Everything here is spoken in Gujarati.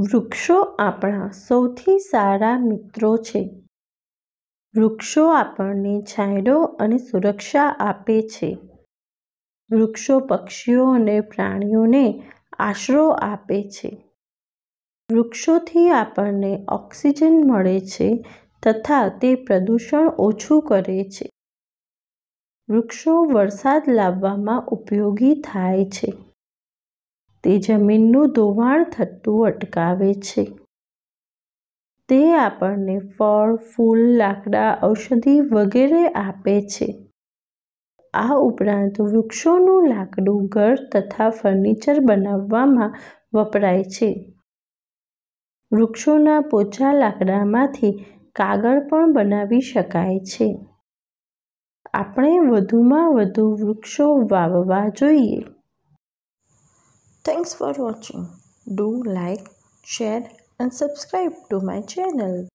વૃક્ષો આપણા સૌથી સારા મિત્રો છે વૃક્ષો આપણને છાંયડો અને સુરક્ષા આપે છે વૃક્ષો પક્ષીઓ અને પ્રાણીઓને આશરો આપે છે વૃક્ષોથી આપણને ઓક્સિજન મળે છે તથા તે પ્રદૂષણ ઓછું કરે છે વૃક્ષો વરસાદ લાવવામાં ઉપયોગી થાય છે તે જમીનનું ધોવાણ થતું અટકાવે છે તે આપણને ફળ ફૂલ લાકડા ઔષધિ વગેરે આપે છે આ ઉપરાંત વૃક્ષોનું લાકડું ઘર તથા ફર્નિચર બનાવવામાં વપરાય છે વૃક્ષોના પોચા લાકડામાંથી કાગળ પણ બનાવી શકાય છે આપણે વધુમાં વધુ વૃક્ષો વાવવા જોઈએ Thanks for watching. Do like, share and subscribe to my channel.